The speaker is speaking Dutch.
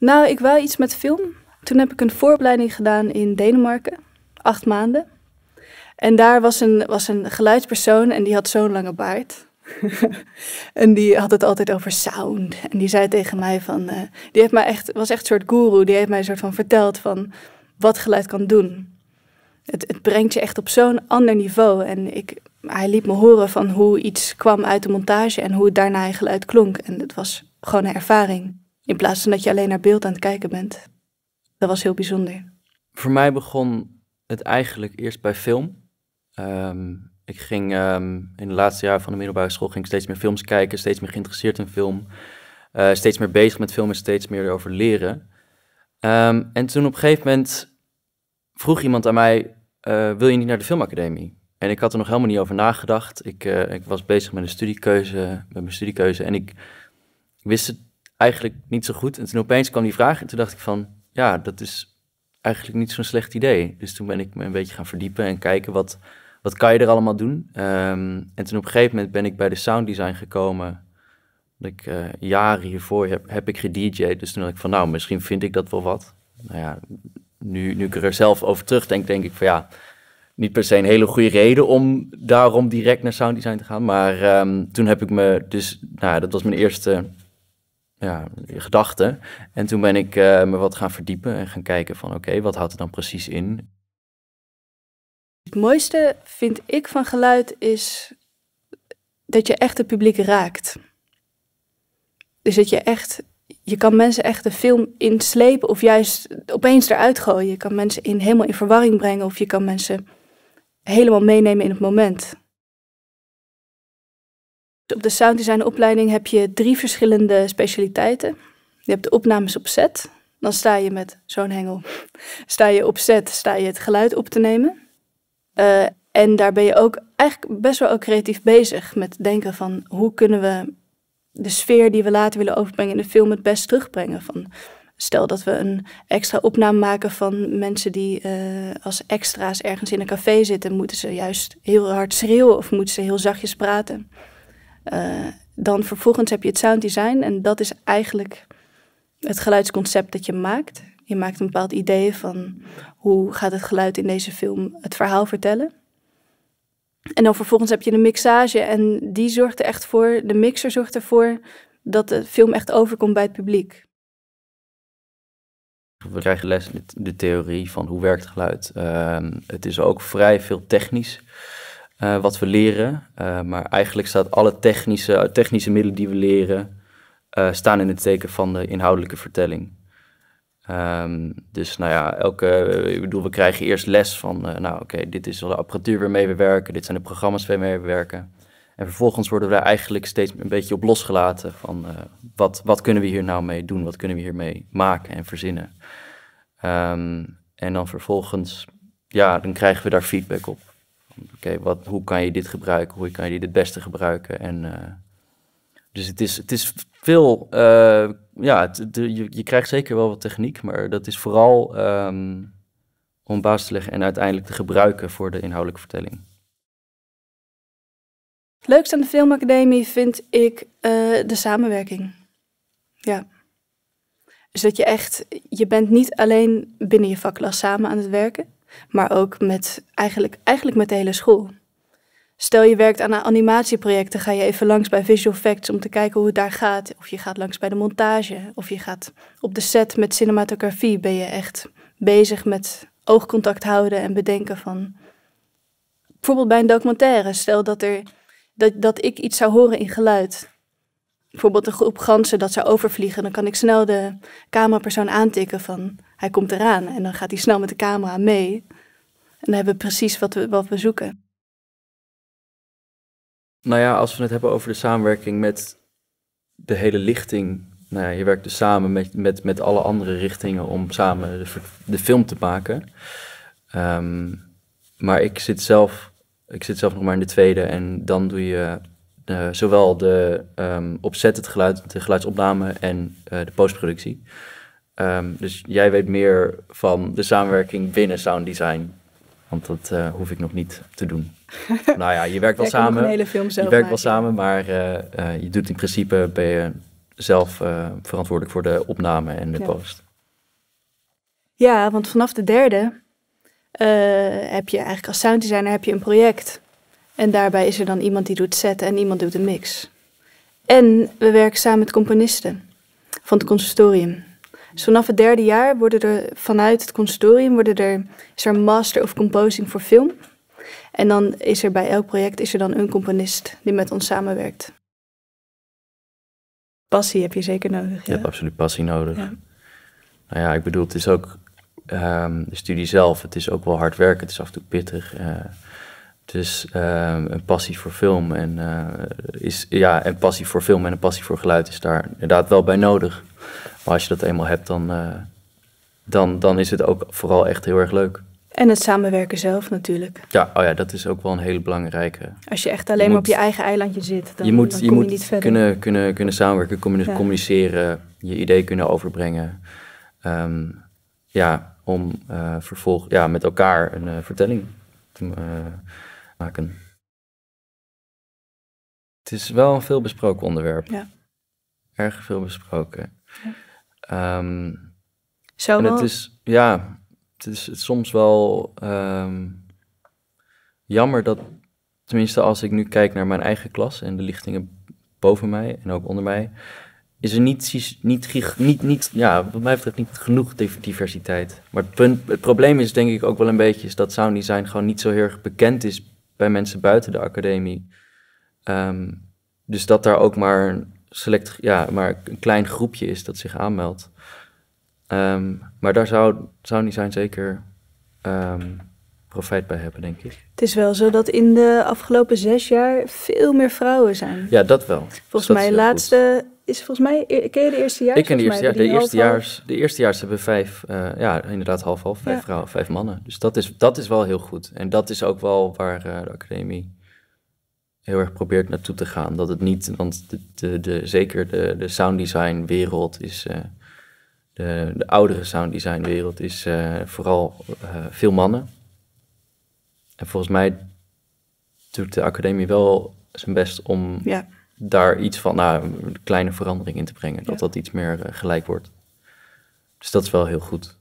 Nou, ik wou iets met film. Toen heb ik een vooropleiding gedaan in Denemarken, acht maanden. En daar was een, was een geluidspersoon en die had zo'n lange baard. en die had het altijd over sound. En die zei tegen mij van, eh, die heeft mij echt, was echt een soort guru. Die heeft mij soort van verteld van wat geluid kan doen. Het, het brengt je echt op zo'n ander niveau. En ik, hij liet me horen van hoe iets kwam uit de montage en hoe het daarna in geluid klonk. En het was gewoon een ervaring. In plaats van dat je alleen naar beeld aan het kijken bent. Dat was heel bijzonder. Voor mij begon het eigenlijk eerst bij film. Ehm, ik ging ehm, in de laatste jaren van de middelbare school ging ik steeds meer films kijken, steeds meer geïnteresseerd in film. Eh, steeds meer bezig met film en steeds meer erover leren. Ehm, en toen op een gegeven moment vroeg iemand aan mij: eh, Wil je niet naar de filmacademie? En ik had er nog helemaal niet over nagedacht. Ik, eh, ik was bezig met een studiekeuze, met mijn studiekeuze. En ik wist het eigenlijk niet zo goed. En toen opeens kwam die vraag en toen dacht ik van, ja, dat is eigenlijk niet zo'n slecht idee. Dus toen ben ik me een beetje gaan verdiepen en kijken wat, wat kan je er allemaal doen. Ehm, en toen op een gegeven moment ben ik bij de sounddesign gekomen. Dat ik eh, jaren hiervoor heb, heb ik gedj'd. Dus toen dacht ik van, nou, misschien vind ik dat wel wat. Nou ja, nu, nu ik er zelf over terugdenk, denk ik van ja, niet per se een hele goede reden om daarom direct naar sounddesign te gaan. Maar ehm, toen heb ik me dus, nou dat was mijn eerste ja, gedachten. En toen ben ik eh, me wat gaan verdiepen en gaan kijken van oké, wat houdt het dan precies in? Het mooiste vind ik van geluid is dat je echt het publiek raakt. Dus dat je echt, je kan mensen echt de film inslepen of juist opeens eruit gooien. Je kan mensen in, helemaal in verwarring brengen of je kan mensen helemaal meenemen in het moment. Op de sounddesign-opleiding heb je drie verschillende specialiteiten. Je hebt de opnames op set. Dan sta je met zo'n hengel. Sta je op set, sta je het geluid op te nemen. Eh, en daar ben je ook eigenlijk best wel ook creatief bezig met denken van hoe kunnen we de sfeer die we later willen overbrengen in de film het best terugbrengen. Van, stel dat we een extra opname maken van mensen die eh, als extra's ergens in een café zitten, moeten ze juist heel hard schreeuwen of moeten ze heel zachtjes praten. Uh, dan vervolgens heb je het sound design en dat is eigenlijk het geluidsconcept dat je maakt. Je maakt een bepaald idee van hoe gaat het geluid in deze film het verhaal vertellen. En dan vervolgens heb je de mixage en die zorgt er echt voor, de mixer zorgt ervoor dat de film echt overkomt bij het publiek. We krijgen les in de theorie van hoe werkt geluid. Uh, het is ook vrij veel technisch. Eh, wat we leren. Eh, maar eigenlijk staat alle technische, technische middelen die we leren, eh, staan in het teken van de inhoudelijke vertelling. Ehm, dus nou ja, elke, ik bedoel, we krijgen eerst les van, nou oké, dit is de apparatuur waarmee we werken, dit zijn de programma's waarmee we werken. En vervolgens worden we daar eigenlijk steeds een beetje op losgelaten van wat, wat kunnen we hier nou mee doen, wat kunnen we hiermee maken en verzinnen. Ehm, en dan vervolgens, ja, dan krijgen we daar feedback op oké, wat, hoe kan je dit gebruiken? Hoe kan je dit het beste gebruiken? En, eh, dus het is, het is veel, eh, ja, je, je, krijgt zeker wel wat techniek, maar dat is vooral ehm, om baas te leggen en uiteindelijk te gebruiken voor de inhoudelijke vertelling. Het leukste aan de Filmacademie vind ik eh, de samenwerking. Ja. Dus dat je echt, je bent niet alleen binnen je vakklas samen aan het werken, maar ook met eigenlijk, eigenlijk met de hele school. Stel je werkt aan een animatieproject, dan ga je even langs bij Visual Facts om te kijken hoe het daar gaat. Of je gaat langs bij de montage, of je gaat op de set met cinematografie. Ben je echt bezig met oogcontact houden en bedenken van. Bijvoorbeeld bij een documentaire, stel dat, er, dat, dat ik iets zou horen in geluid. Bijvoorbeeld een groep ganzen dat zou overvliegen, dan kan ik snel de camerapersoon aantikken van hij komt eraan en dan gaat hij snel met de camera mee. En dan hebben we precies wat we, wat we zoeken. Nou ja, als we het hebben over de samenwerking met de hele lichting. Nou ja, je werkt dus samen met, met, met alle andere richtingen om samen de, de film te maken. Ehm, maar ik zit, zelf, ik zit zelf nog maar in de tweede. En dan doe je eh, zowel de ehm, opzet, het geluid, de geluidsopname en uh, de postproductie. Ehm, dus jij weet meer van de samenwerking binnen sound design. Want dat eh, hoef ik nog niet te doen. nou ja, je werkt wel samen. hele film zelf je werkt wel samen, maar eh, eh, je doet in principe ben je zelf verantwoordelijk voor de opname en de post. Ja, want vanaf de derde heb je eigenlijk als sounddesigner heb je een project. En daarbij is er dan iemand die doet zetten en iemand doet de mix. En we werken samen met componisten van het consortium. Dus vanaf het derde jaar worden er vanuit het consortium worden er, is er een master of composing voor film. En dan is er bij elk project is er dan een componist die met ons samenwerkt. Passie heb je zeker nodig. Je hebt absoluut passie nodig. Ja. Nou ja, ik bedoel, het is ook ehm, de studie zelf. Het is ook wel hard werken. Het is af en toe pittig. Uh, een passie voor film en eh, is ja, een passie voor film en een passie voor geluid is daar inderdaad wel bij nodig als je dat eenmaal hebt, dan, eh, dan, dan is het ook vooral echt heel erg leuk. En het samenwerken zelf natuurlijk. Ja, oh ja, dat is ook wel een hele belangrijke. Als je echt alleen maar op je eigen eilandje zit, dan, je moet, je, niet verder. Kunnen, kunnen, kunnen samenwerken, communiceren, je idee kunnen overbrengen. Ehm, ja, om uh, vervolg, ja, met elkaar een eh, vertelling te maken. Het is wel een veel besproken onderwerp. Ja. Erg veel besproken. Ja. Ehm, en het is, ja, het is het soms wel ehm, jammer dat, tenminste als ik nu kijk naar mijn eigen klas en de lichtingen boven mij en ook onder mij, is er niet, niet, niet, niet ja, wat mij betreft niet genoeg diversiteit. Maar het, punt, het probleem is denk ik ook wel een beetje is dat design gewoon niet zo heel erg bekend is bij mensen buiten de academie. Ehm, dus dat daar ook maar select, ja, maar een klein groepje is dat zich aanmeldt. Ehm, maar daar zou, zou niet zijn zeker ehm, profijt bij hebben, denk ik. Het is wel zo dat in de afgelopen zes jaar veel meer vrouwen zijn. Ja, dat wel. Volgens mij laatste is volgens mij e- ken je de eerste jaar. Ik ken de eerste jaar. De eerste jaars, de eerste jaars hebben vijf, eh, ja, inderdaad half half, vijf vrouwen, vijf mannen. Dus dat is dat is wel heel goed. En dat is ook wel waar eh, de academie heel erg probeert naartoe te gaan. Dat het niet, want de, de, zeker de, de sound wereld is, eh, de, de oudere sounddesign wereld is eh, vooral eh, veel mannen. En volgens mij doet de academie wel zijn best om ja. daar iets van, nou, een kleine verandering in te brengen. Dat dat iets meer gelijk wordt. Dus dat is wel heel goed.